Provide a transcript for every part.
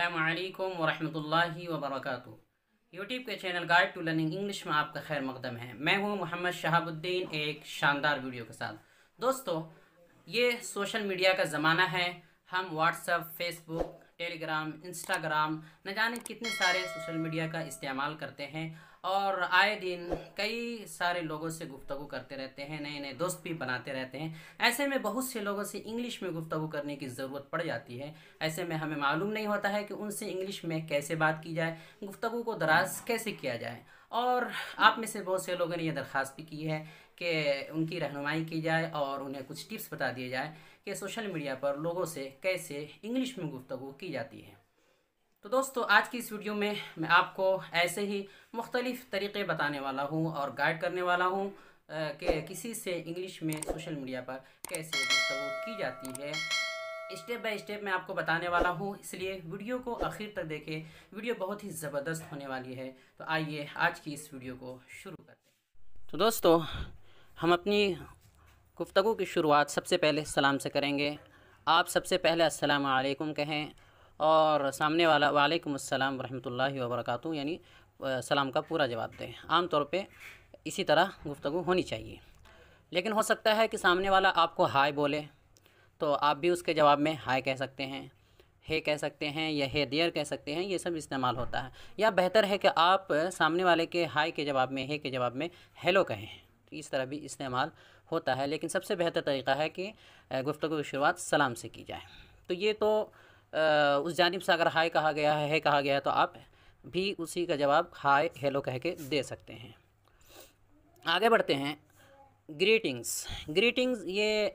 असलकम वरहमल वबरक यूट्यूब के channel guide to learning English में आपका खैर मकदम है मैं हूं मोहम्मद शहाबुद्दीन एक शानदार वीडियो के साथ दोस्तों ये सोशल मीडिया का ज़माना है हम व्हाट्सअप फेसबुक टेलीग्राम इंस्टाग्राम न जाने कितने सारे सोशल मीडिया का इस्तेमाल करते हैं और आए दिन कई सारे लोगों से गुफ्तगु करते रहते हैं नए नए दोस्त भी बनाते रहते हैं ऐसे में बहुत से लोगों से इंग्लिश में गुफ्तगु करने की ज़रूरत पड़ जाती है ऐसे में हमें मालूम नहीं होता है कि उनसे इंग्लिश में कैसे बात की जाए गुफ्तु को दराज कैसे किया जाए और आप में से बहुत से लोगों ने यह दरख्वास्त भी की है कि उनकी रहनुमाई की जाए और उन्हें कुछ टिप्स बता दिए जाए कि सोशल मीडिया पर लोगों से कैसे इंग्लिश में गुफ्तु की जाती है तो दोस्तों आज की इस वीडियो में मैं आपको ऐसे ही मुख्तलिफ़ तरीक़े बताने वाला हूँ और गाइड करने वाला हूँ कि किसी से इंग्लिश में सोशल मीडिया पर कैसे गुफ्तु की जाती है स्टेप बाय स्टेप मैं आपको बताने वाला हूँ इसलिए वीडियो को आखिर तक देखें वीडियो बहुत ही ज़बरदस्त होने वाली है तो आइए आज की इस वीडियो को शुरू करते हैं तो दोस्तों हम अपनी गुफ्तु की शुरुआत सबसे पहले सलाम से करेंगे आप सबसे पहले अस्सलाम वालेकुम कहें और सामने वाला वालेकुम अस्सलाम वरहमतुल्लाहि वबरकू यानी सलाम का पूरा जवाब दें आम तौर पे इसी तरह गुफ्तु होनी चाहिए लेकिन हो सकता है कि सामने वाला आपको हाय बोले तो आप भी उसके जवाब में हाय कह सकते हैं हे कह सकते हैं या हे दियर कह सकते हैं ये सब इस्तेमाल होता है या बेहतर है कि आप सामने वाले के हाय के जवाब में हे के जवाब में हेलो कहें तो इस तरह भी इस्तेमाल होता है लेकिन सबसे बेहतर तरीका है कि गुफ्तु की शुरुआत सलाम से की जाए तो ये तो उस जानब से अगर हाय कहा गया है कहा गया है तो आप भी उसी का जवाब हाय हेलो कह के दे सकते हैं आगे बढ़ते हैं ग्रीटिंग्स ग्रीटिंग्स ये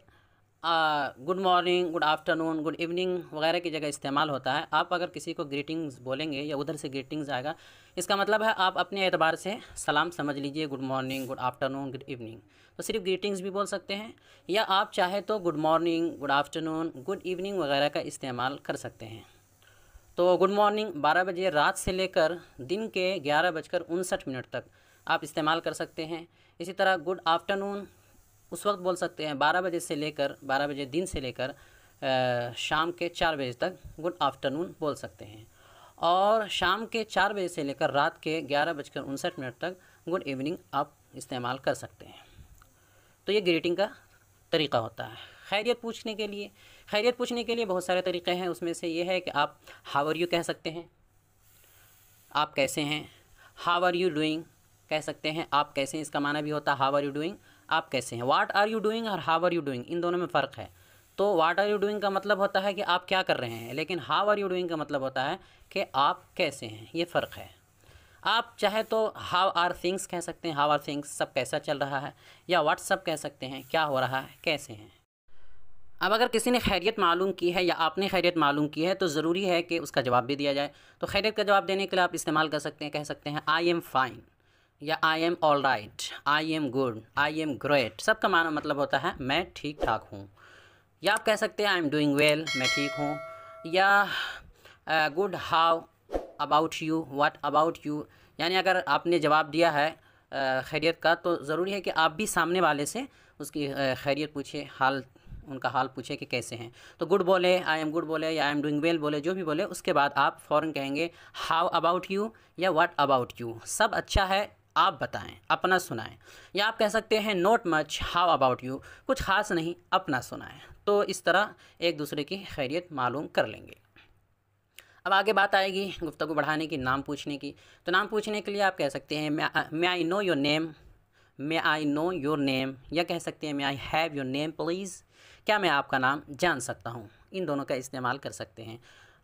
good morning good afternoon good evening वगैरह की जगह इस्तेमाल होता है आप अगर किसी को ग्रीटिंग्स बोलेंगे या उधर से ग्रीटिंग्स आएगा इसका मतलब है आप अपने एतबार से सलाम समझ लीजिए good morning good afternoon good evening तो सिर्फ ग्रीटिंग्स भी बोल सकते हैं या आप चाहे तो good morning good afternoon good evening वगैरह का इस्तेमाल कर सकते हैं तो गुड मॉर्निंग 12 बजे रात से लेकर दिन के ग्यारह बजकर उनसठ मिनट तक आप इस्तेमाल कर सकते हैं इसी तरह गुड आफ्टरनून उस वक्त बोल सकते हैं बारह बजे से लेकर बारह बजे दिन से लेकर शाम के चार बजे तक गुड आफ्टरनून बोल सकते हैं और शाम के चार बजे से लेकर रात के ग्यारह बजकर उनसठ मिनट तक गुड इवनिंग आप इस्तेमाल कर सकते हैं तो ये ग्रीटिंग का तरीका होता है खैरियत पूछने के लिए खैरियत पूछने के लिए बहुत सारे तरीक़े हैं उसमें से ये है कि आप हावर यू कह सकते हैं आप कैसे हैं हाव आर यू डूइंग कह सकते हैं आप कैसे हैं इसका माना भी होता है हाव आर यू डूइंग आप कैसे हैं वाट आर यू डूइंग और हाव आर यू डूइंग इन दोनों में फ़र्क है तो वाट आर यू डूइंग का मतलब होता है कि आप क्या कर रहे हैं लेकिन हाव आर यू डूइंग का मतलब होता है कि आप कैसे हैं ये फ़र्क है आप चाहे तो हाव आर थिंग्स कह सकते हैं हाव आर थिंग्स सब कैसा चल रहा है या व्हाट्सअप कह सकते हैं क्या हो रहा है कैसे हैं अब अगर किसी ने खैरियत मालूम की है या आपने खैरियत मालूम की है तो ज़रूरी है कि उसका जवाब भी दिया जाए तो खैरियत का जवाब देने के लिए आप इस्तेमाल कर सकते हैं कह सकते हैं आई एम फ़ाइन या I am all right I am good I am great सब का माना मतलब होता है मैं ठीक ठाक हूँ या आप कह सकते हैं आई एम डूइंग वेल मैं ठीक हूँ या good how about you what about you यानी अगर आपने जवाब दिया है uh, खैरियत का तो ज़रूरी है कि आप भी सामने वाले से उसकी uh, खैरियत पूछे हाल उनका हाल पूछे कि कैसे हैं तो गुड बोले आई एम गुड बोले या आई एम डूइंग वेल बोले जो भी बोले उसके बाद आप फ़ौर कहेंगे हाउ अबाउट यू या वाट अबाउट यू सब अच्छा है आप बताएं अपना सुनाएं या आप कह सकते हैं not much how about you कुछ खास नहीं अपना सुनाएं तो इस तरह एक दूसरे की खैरियत मालूम कर लेंगे अब आगे बात आएगी गुफ्तु बढ़ाने की नाम पूछने की तो नाम पूछने के लिए आप कह सकते हैं may I know your name may I know your name या कह सकते हैं may I have your name please क्या मैं आपका नाम जान सकता हूँ इन दोनों का इस्तेमाल कर सकते हैं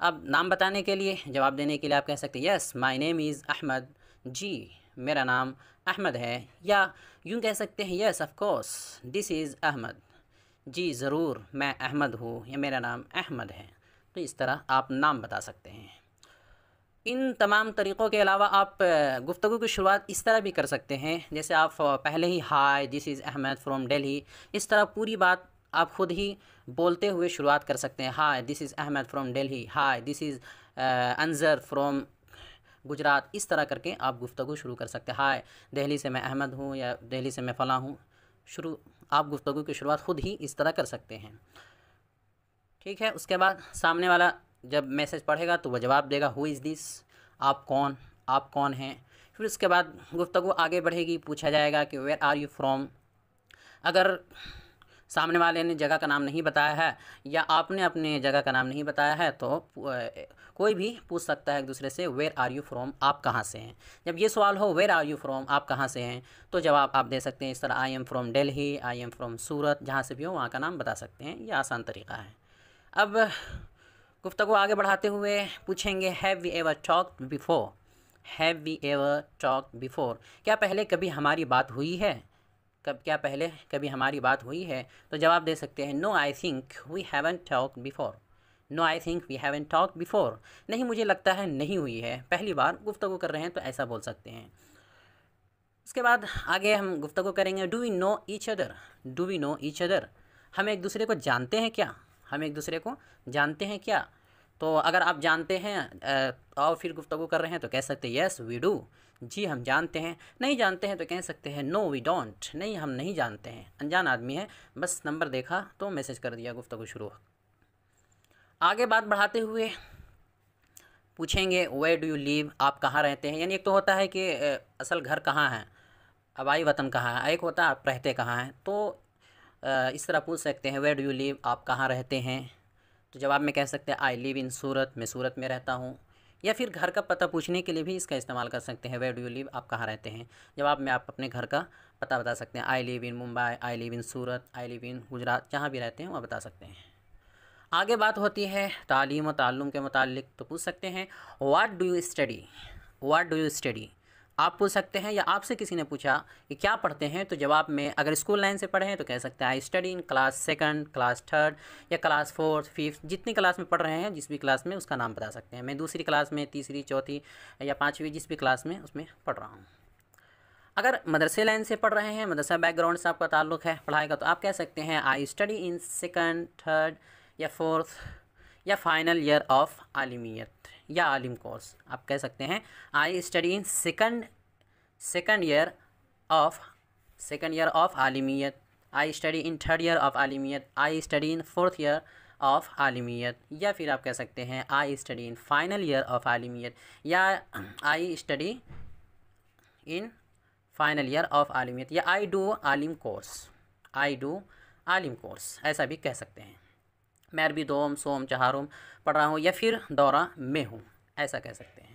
अब नाम बताने के लिए जवाब देने के लिए आप कह सकते हैं yes my name is Ahmad ji मेरा नाम अहमद है या यूँ कह सकते हैं yes of course this is Ahmad ji ज़रूर मैं अहमद हूँ या मेरा नाम अहमद है तो इस तरह आप नाम बता सकते हैं इन तमाम तरीक़ों के अलावा आप गुफ्तु की शुरुआत इस तरह भी कर सकते हैं जैसे आप पहले ही hi this is Ahmad from Delhi इस तरह पूरी बात आप ख़ुद ही बोलते हुए शुरुआत कर सकते हैं hi this is Ahmad from Delhi hi this is Anjar from Gujarat इस तरह करके आप गुफ्तु शुरू कर सकते हैं हाय दहली से मैं अहमद हूँ या दिल्ली से मैं फ़लाँ हूँ शुरू आप गुफ्तु की शुरुआत खुद ही इस तरह कर सकते हैं ठीक है उसके बाद सामने वाला जब मैसेज पढ़ेगा तो वह जवाब देगा हु इज़ दिस आप कौन आप कौन हैं फिर उसके बाद गुफ्तु आगे बढ़ेगी पूछा जाएगा कि वेयर आर यू फ्रॉम अगर सामने वाले ने जगह का नाम नहीं बताया है या आपने अपने जगह का नाम नहीं बताया है तो कोई भी पूछ सकता है एक दूसरे से वेयर आर यू फ्रॉम आप कहाँ से हैं जब ये सवाल हो वेयर आर यू फ्रॉम आप कहाँ से हैं तो जवाब आप दे सकते हैं इस तरह I am from Delhi I am from Surat जहाँ से भी हो वहाँ का नाम बता सकते हैं ये आसान तरीका है अब गुफ्तु आगे बढ़ाते हुए पूछेंगे have we ever talk before have we ever talk before क्या पहले कभी हमारी बात हुई है कब क्या पहले कभी हमारी बात हुई है तो जवाब दे सकते हैं no I think we haven't talk before no I think we haven't talk before नहीं मुझे लगता है नहीं हुई है पहली बार गुफ्तु कर रहे हैं तो ऐसा बोल सकते हैं उसके बाद आगे हम गुफ्तु करेंगे do we know each other do we know each other हम एक दूसरे को जानते हैं क्या हम एक दूसरे को जानते हैं क्या तो अगर आप जानते हैं और फिर गुफ्तु कर रहे हैं तो कह सकते हैं यस वी डू जी हम जानते हैं नहीं जानते हैं तो कह सकते हैं नो वी डोंट नहीं हम नहीं जानते हैं अनजान आदमी है बस नंबर देखा तो मैसेज कर दिया गुफ्तु शुरू आगे बात बढ़ाते हुए पूछेंगे वे डू यू लीव आप कहाँ रहते हैं यानी एक तो होता है कि असल घर कहाँ है अबाई वतन कहाँ है एक होता है आप रहते कहाँ हैं तो इस तरह पूछ सकते हैं वे डू यू लीव आप कहाँ रहते हैं तो जवाब में कह सकते हैं आई लिव इन सूरत मैं सूरत में रहता हूँ या फिर घर का पता पूछने के लिए भी इसका इस्तेमाल कर सकते हैं वेड यू लिव आप कहाँ रहते हैं जवाब में आप अपने घर का पता बता सकते हैं I live in Mumbai I live in Surat I live in Gujarat जहाँ भी रहते हैं वहाँ बता सकते हैं आगे बात होती है तालीम और तालुम के मतलब तो पूछ सकते हैं what do you study what do you study आप पूछ सकते हैं या आपसे किसी ने पूछा कि क्या पढ़ते हैं तो जवाब में अगर स्कूल लाइन से पढ़े हैं तो कह सकते हैं I study in class second class third या क्लास फोर्थ फिफ्थ जितनी क्लास में पढ़ रहे हैं जिस भी क्लास में उसका नाम बता सकते हैं मैं दूसरी क्लास में तीसरी चौथी या पाँचवीं जिस भी क्लास में उसमें पढ़ रहा हूँ अगर मदरसे लाइन से पढ़ रहे हैं मदरसा बैकग्राउंड से आपका ताल्लुक है पढ़ाई का तो आप कह सकते हैं I study in second third या फोर्थ या फाइनल ईयर ऑफ आलिमियत या आलिम कोर्स आप कह सकते हैं I study in second second year of second year of Alimiyat I study in third year of Alimiyat I study in fourth year of Alimiyat या फिर आप कह सकते हैं I study in final year of Alimiyat या I study in final year of Alimiyat या आई do Alim course I do Alim course ऐसा भी कह सकते हैं मैं अरबी दोम सोम चहारोम पढ़ रहा हूँ या फिर दौरा में हूँ ऐसा कह सकते हैं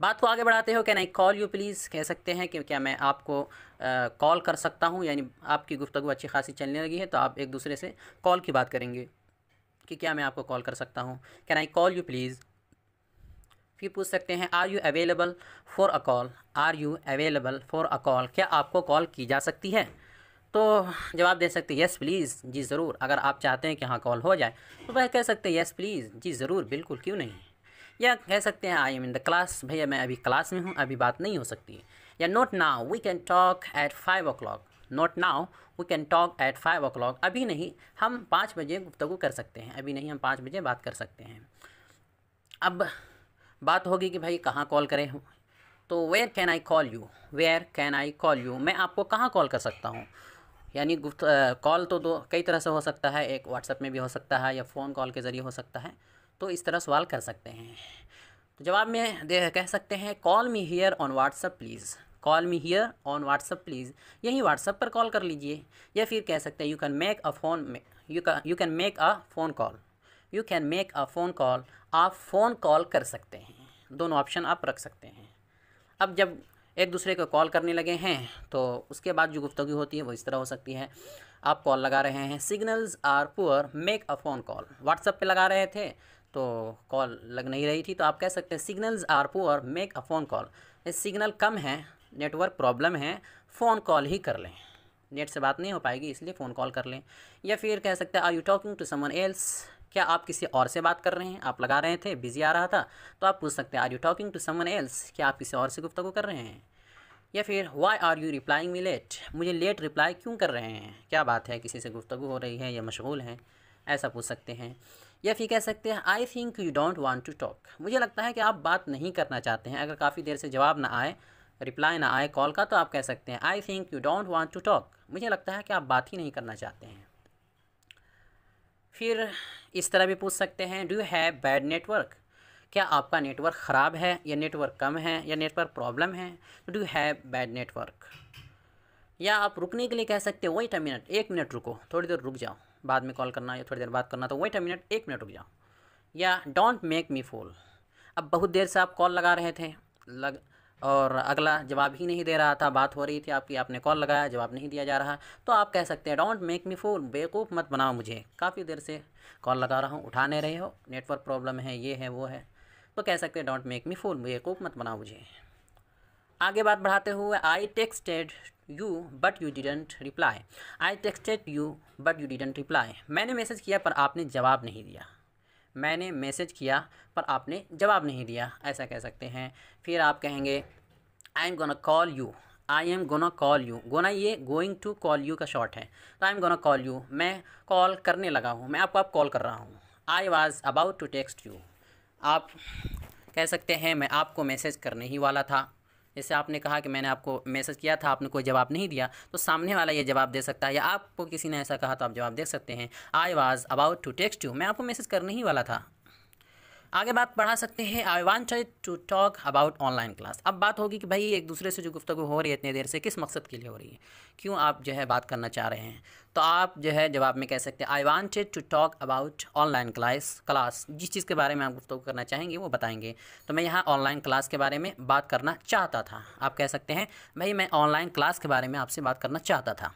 बात को आगे बढ़ाते हो can I call you please कह सकते हैं कि क्या मैं आपको कॉल कर सकता हूँ यानी आपकी गुफ्तु अच्छी खासी चलने लगी है तो आप एक दूसरे से कॉल की बात करेंगे कि क्या मैं आपको कॉल कर सकता हूँ can I call you please फिर पूछ सकते हैं are you available for a call are you available for a call क्या आपको कॉल की जा सकती है तो जवाब दे सकते हैं येस प्लीज़ जी ज़रूर अगर आप चाहते हैं कि हाँ कॉल हो जाए तो वह कह सकते हैं यस प्लीज़ जी ज़रूर बिल्कुल क्यों नहीं या कह सकते हैं I am in the class भैया मैं अभी क्लास में हूँ अभी बात नहीं हो सकती है या not now we can talk at five o'clock not now we can talk at five o'clock अभी नहीं हम पाँच बजे गुफ्तगु कर सकते हैं अभी नहीं हम पाँच बजे बात कर सकते हैं अब बात होगी कि भाई कहाँ कॉल करें तो where can I call you where can I call you मैं आपको कहाँ कॉल कर सकता हूँ यानी गुफ्त कॉल तो दो कई तरह से हो सकता है एक व्हाट्सएप में भी हो सकता है या फ़ोन कॉल के ज़रिए हो सकता है तो इस तरह सवाल कर सकते हैं तो जवाब में दे कह सकते हैं call me here on WhatsApp please call me here on WhatsApp please यहीं व्हाट्सअप पर कॉल कर लीजिए या फिर कह सकते हैं you can make a phone you can make a phone call you can make a phone call आप फ़ोन कॉल कर सकते हैं दोनों ऑप्शन आप रख सकते हैं अब जब एक दूसरे को कॉल करने लगे हैं तो उसके बाद जो गुफ्तगु होती है वो इस तरह हो सकती है आप कॉल लगा रहे हैं signals are poor make a phone call WhatsApp पे लगा रहे थे तो कॉल लग नहीं रही थी तो आप कह सकते हैं signals are poor make a phone call signal कम है नेटवर्क प्रॉब्लम है फ़ोन कॉल ही कर लें नेट से बात नहीं हो पाएगी इसलिए फ़ोन कॉल कर लें या फिर कह सकते हैं are you talking to someone क्या आप किसी और से बात कर रहे हैं आप लगा रहे थे बिजी आ रहा था तो आप पूछ सकते हैं are you talking to someone क्या आप किसी और से गुफ्तु कर रहे हैं या फिर why are you replying me late मुझे लेट रिप्लाई क्यों कर रहे हैं क्या बात है किसी से गुफ्तु हो रही है या मशगूल हैं ऐसा पूछ सकते हैं या फिर कह सकते हैं I think you don't want to talk मुझे लगता है कि आप बात नहीं करना चाहते हैं अगर काफ़ी देर से जवाब ना आए रिप्लाई ना आए कॉल का तो आप कह सकते हैं I think you don't want to talk मुझे लगता है कि आप बात ही नहीं करना चाहते हैं फिर इस तरह भी पूछ सकते हैं डू हैव बैड नेटवर्क क्या आपका नेटवर्क ख़राब है या नेटवर्क कम है या नेटवर्क प्रॉब्लम है डू हैव बैड नेटवर्क या आप रुकने के लिए कह सकते हो वेट अ मिनट एक मिनट रुको थोड़ी देर रुक जाओ बाद में कॉल करना या थोड़ी देर बात करना तो वेट अ मिनट एक मिनट रुक जाओ या डोंट मेक मी फूल अब बहुत देर से आप कॉल लगा रहे थे लग और अगला जवाब ही नहीं दे रहा था बात हो रही थी आपकी आपने कॉल लगाया जवाब नहीं दिया जा रहा तो आप कह सकते हैं डोंट मेक मी फूल बेवकूफ़ मत बनाओ मुझे काफ़ी देर से कॉल लगा रहा हूँ उठा नहीं रहे हो नेटवर्क प्रॉब्लम है ये है वो है तो कह सकते हैं डोंट मेक मी फूल बेवकूफ़ मत बनाओ मुझे आगे बात बढ़ाते हुए I texted you but you didn't reply I texted you but you didn't reply मैंने मैसेज किया पर आपने जवाब नहीं दिया मैंने मैसेज किया पर आपने जवाब नहीं दिया ऐसा कह सकते हैं फिर आप कहेंगे I am gonna call you I am gonna call you gonna ये गोइंग टू कॉल यू का शॉर्ट है तो I am gonna call you मैं कॉल करने लगा हूँ मैं आपको आप कॉल कर रहा हूँ I was about to text you आप कह सकते हैं मैं आपको मैसेज करने ही वाला था जैसे आपने कहा कि मैंने आपको मैसेज किया था आपने कोई जवाब नहीं दिया तो सामने वाला ये जवाब दे सकता है या आपको किसी ने ऐसा कहा तो आप जवाब दे सकते हैं I was about to text you मैं आपको मैसेज करने ही वाला था आगे बात बढ़ा सकते हैं I want to talk about online class अब बात होगी कि भाई एक दूसरे से जो गुफ्तु हो रही है इतने देर से किस मकसद के लिए हो रही है क्यों आप जो है बात करना चाह रहे हैं तो आप जो है जवाब में कह सकते हैं I wanted to talk about online class class जिस चीज़ के बारे में आप गुफ्तु करना चाहेंगे वो बताएंगे तो मैं यहाँ ऑनलाइन क्लास के बारे में बात करना चाहता था आप कह सकते हैं भाई मैं ऑनलाइन क्लास के बारे में आपसे बात करना चाहता था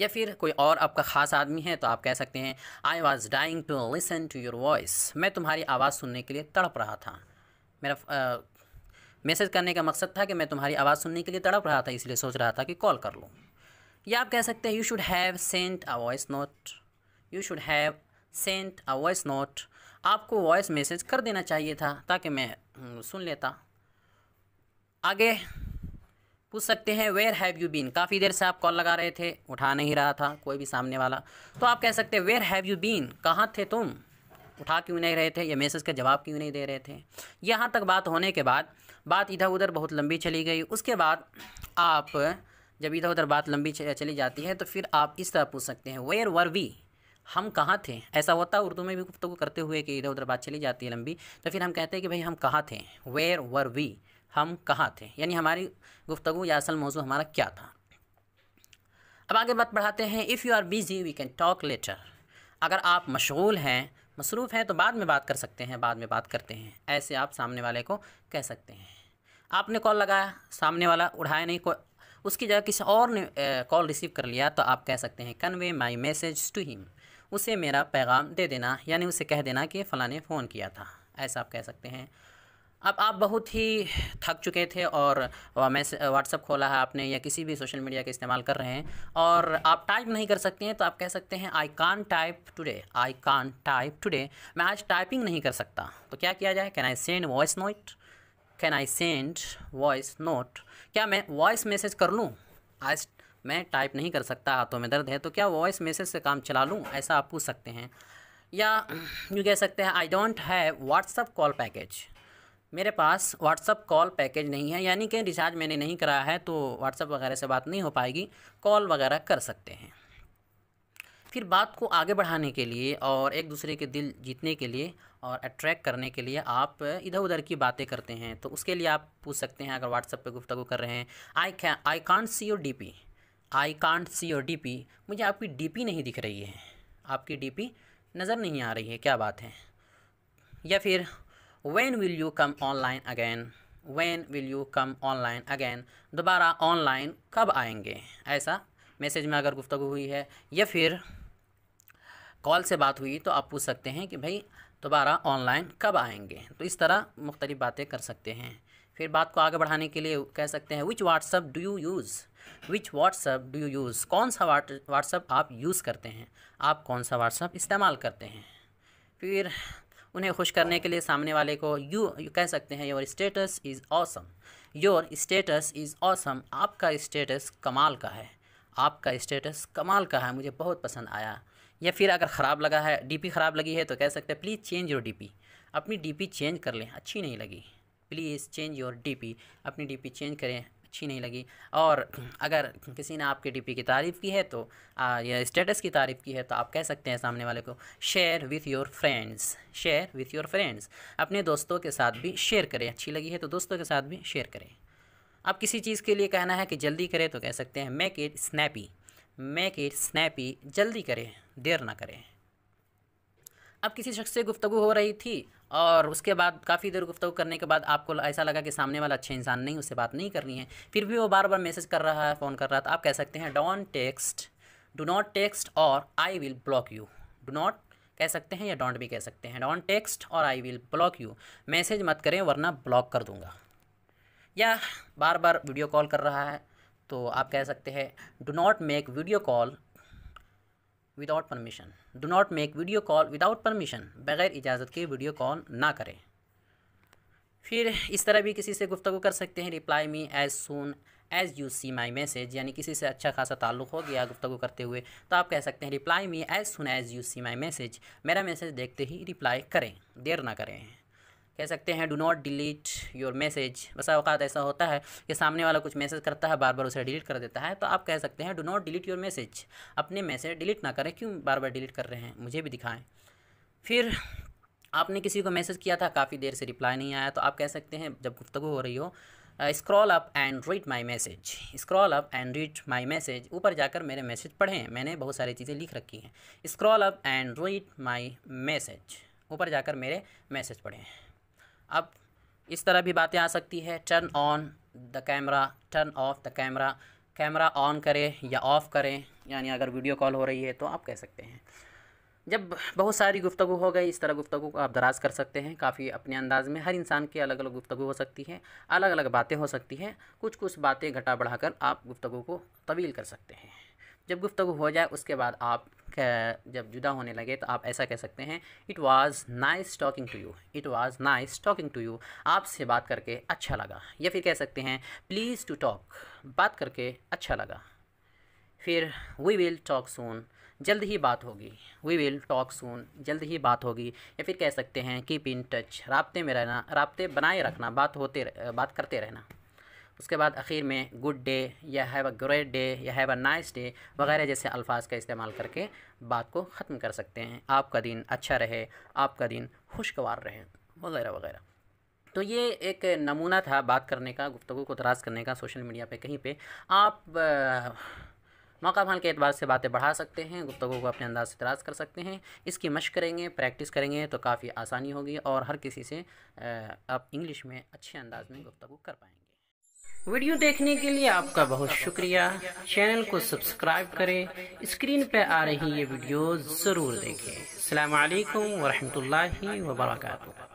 या फिर कोई और आपका ख़ास आदमी है तो आप कह सकते हैं I was dying to listen to your voice मैं तुम्हारी आवाज़ सुनने के लिए तड़प रहा था मेरा मैसेज करने का मकसद था कि मैं तुम्हारी आवाज़ सुनने के लिए तड़प रहा था इसलिए सोच रहा था कि कॉल कर लूँ या आप कह सकते हैं you should have sent a voice note you should have sent a voice note आपको वॉइस मैसेज कर देना चाहिए था ताकि मैं हम्म, सुन लेता आगे पूछ सकते हैं वेयर हैव यू बीन काफ़ी देर से आप कॉल लगा रहे थे उठा नहीं रहा था कोई भी सामने वाला तो आप कह सकते हैं वेयर हैव यू बीन कहाँ थे तुम उठा क्यों नहीं रहे थे या मैसेज का जवाब क्यों नहीं दे रहे थे यहाँ तक बात होने के बाद बात इधर उधर बहुत लंबी चली गई उसके बाद आप जब इधर उधर बात लंबी चली जाती है तो फिर आप इस तरह पूछ सकते हैं वेयर वर वी हम कहाँ थे ऐसा होता है उर्दू में भी गुफ्तु करते हुए कि इधर उधर बात चली जाती है लंबी तो फिर हम कहते हैं कि भाई हम कहाँ थे वेयर वर वी हम कहाँ थे यानी हमारी गुफ्तु या असल मौजू हमारा क्या था अब आगे बात बढ़ाते हैं if you are busy we can talk later अगर आप मशगूल हैं मसरूफ़ हैं तो बाद में बात कर सकते हैं बाद में बात करते हैं ऐसे आप सामने वाले को कह सकते हैं आपने कॉल लगाया सामने वाला उठाया नहीं को उसकी जगह किसी और ने कॉल रिसीव कर लिया तो आप कह सकते हैं convey my message to him उसे मेरा पैगाम दे देना यानी उसे कह देना कि फ़लाने ने फ़ोन किया था ऐसा आप कह सकते हैं अब आप बहुत ही थक चुके थे और व्हाट्सअप खोला है आपने या किसी भी सोशल मीडिया का इस्तेमाल कर रहे हैं और आप टाइप नहीं कर सकते हैं तो आप कह सकते हैं I can type today I can type today मैं आज टाइपिंग नहीं कर सकता तो क्या किया जाए can I send voice note can I send voice note क्या मैं वॉइस मैसेज कर लूँ आज मैं टाइप नहीं कर सकता हाथों में दर्द है तो क्या वॉइस मैसेज से काम चला लूँ ऐसा आप पूछ सकते हैं या यूँ कह सकते हैं I don't have WhatsApp call package मेरे पास व्हाट्सअप कॉल पैकेज नहीं है यानी कि रिचार्ज मैंने नहीं कराया है तो व्हाट्सअप वगैरह से बात नहीं हो पाएगी कॉल वगैरह कर सकते हैं फिर बात को आगे बढ़ाने के लिए और एक दूसरे के दिल जीतने के लिए और अट्रैक्ट करने के लिए आप इधर उधर की बातें करते हैं तो उसके लिए आप पूछ सकते हैं अगर व्हाट्सअप पे गुफ्तु कर रहे हैं I can I can't see your D P I can't see your D P मुझे आपकी डी पी नहीं दिख रही है आपकी डी पी नज़र नहीं आ रही है क्या बात है या फिर when will you come online again when will you come online again दोबारा ऑनलाइन कब आएंगे ऐसा मैसेज में अगर गुफ्तु हुई है या फिर कॉल से बात हुई तो आप पूछ सकते हैं कि भाई दोबारा ऑनलाइन कब आएंगे तो इस तरह मुख्तलिफ़ बातें कर सकते हैं फिर बात को आगे बढ़ाने के लिए कह सकते हैं which WhatsApp do you use which WhatsApp do you use कौन सा व्हाट्सअप आप यूज़ करते हैं आप कौन सा व्हाट्सअप इस्तेमाल करते हैं फिर उन्हें खुश करने के लिए सामने वाले को यू, यू कह सकते हैं your status is awesome your status is awesome आपका स्टेटस कमाल का है आपका स्टेटस कमाल का है मुझे बहुत पसंद आया या फिर अगर ख़राब लगा है डीपी ख़राब लगी है तो कह सकते हैं प्लीज़ चेंज योर डीपी अपनी डीपी चेंज कर लें अच्छी नहीं लगी प्लीज़ चेंज योर डीपी अपनी डीपी चेंज करें अच्छी नहीं लगी और अगर किसी ने आपके डीपी की तारीफ़ की है तो आ, या स्टेटस की तारीफ़ की है तो आप कह सकते हैं सामने वाले को share with your friends share with your friends अपने दोस्तों के साथ भी शेयर करें अच्छी लगी है तो दोस्तों के साथ भी शेयर करें आप किसी चीज़ के लिए कहना है कि जल्दी करें तो कह सकते हैं make it snappy make it snappy जल्दी करें देर ना करें अब किसी शख्स से गुफ्तु हो रही थी और उसके बाद काफ़ी देर गुफ्तु करने के बाद आपको ऐसा लगा कि सामने वाला अच्छे इंसान नहीं उससे बात नहीं करनी है फिर भी वो बार बार मैसेज कर रहा है फ़ोन कर रहा था तो आप कह सकते हैं don't text do not text or I will block you do not कह सकते हैं या डोंट भी कह सकते हैं don't text or I will block you message मत करें वरना ब्लॉक कर दूंगा या बार बार वीडियो कॉल कर रहा है तो आप कह सकते हैं do not make video call without permission do not make video call without permission बगैर इजाज़त के वीडियो कॉल ना करें फिर इस तरह भी किसी से गुफ्तु कर सकते हैं reply me as soon as you see my message यानी किसी से अच्छा खासा ताल्लुक़ हो गया गुफ्तु करते हुए तो आप कह सकते हैं reply me as soon as you see my message मेरा मैसेज देखते ही रिप्लाई करें देर ना करें कह सकते हैं do not delete your message बसा अवकात ऐसा होता है कि सामने वाला कुछ मैसेज करता है बार बार उसे डिलीट कर देता है तो आप कह सकते हैं do not delete your message अपने मैसेज डिलीट ना करें क्यों बार बार डिलीट कर रहे हैं मुझे भी दिखाएँ फिर आपने किसी को मैसेज किया था काफ़ी देर से रिप्लाई नहीं आया तो आप कह सकते हैं जब गुफ्तु हो रही हो scroll up and read my message scroll up and read my message ऊपर जाकर मेरे मैसेज पढ़ें मैंने बहुत सारी चीज़ें लिख रखी हैं scroll up and read my message ऊपर जाकर मेरे मैसेज पढ़ें अब इस तरह भी बातें आ सकती है turn on the camera turn off the camera camera on करें या ऑफ़ करें यानी अगर वीडियो कॉल हो रही है तो आप कह सकते हैं जब बहुत सारी गुफ्तु हो गई इस तरह गुफ्तु को आप दराज कर सकते हैं काफ़ी अपने अंदाज़ में हर इंसान की अलग अलग गुफ्तु हो सकती है अलग अलग बातें हो सकती हैं कुछ कुछ बातें घटा बढ़ाकर आप गुफ्तु को तवील कर सकते हैं जब गुफ्तु हो जाए उसके बाद आप जब जुदा होने लगे तो आप ऐसा कह सकते हैं it was nice talking to you it was nice talking to you आपसे बात करके अच्छा लगा या फिर कह सकते हैं प्लीज़ टू टॉक बात करके अच्छा लगा फिर वी विल टॉक सून जल्द ही बात होगी वी विल टॉक सून जल्द ही बात होगी या फिर कह सकते हैं कीप इन टच रबते में रहना रबते बनाए रखना बात होते बात करते रहना उसके बाद आखिर में गुड डे या हैव अ ग्रेट डे या हैव अ नाइस डे वगैरह जैसे अल्फाज का इस्तेमाल करके बात को ख़त्म कर सकते हैं आपका दिन अच्छा रहे आपका दिन खुशगवार रहे वगैरह वगैरह तो ये एक नमूना था बात करने का गुफ्तु को दराज करने का सोशल मीडिया पे कहीं पे आप मौका फल के अतबार से बातें बढ़ा सकते हैं गुफ्तु को अपने अंदाज से दराज कर सकते हैं इसकी मश करेंगे प्रैक्टिस करेंगे तो काफ़ी आसानी होगी और हर किसी से आप इंग्लिश में अच्छे अंदाज में गुफ्तु कर पाएंगे वीडियो देखने के लिए आपका बहुत शुक्रिया चैनल को सब्सक्राइब करें स्क्रीन पर आ रही ये वीडियो ज़रूर देखें अल्लाम वरहमल वर्का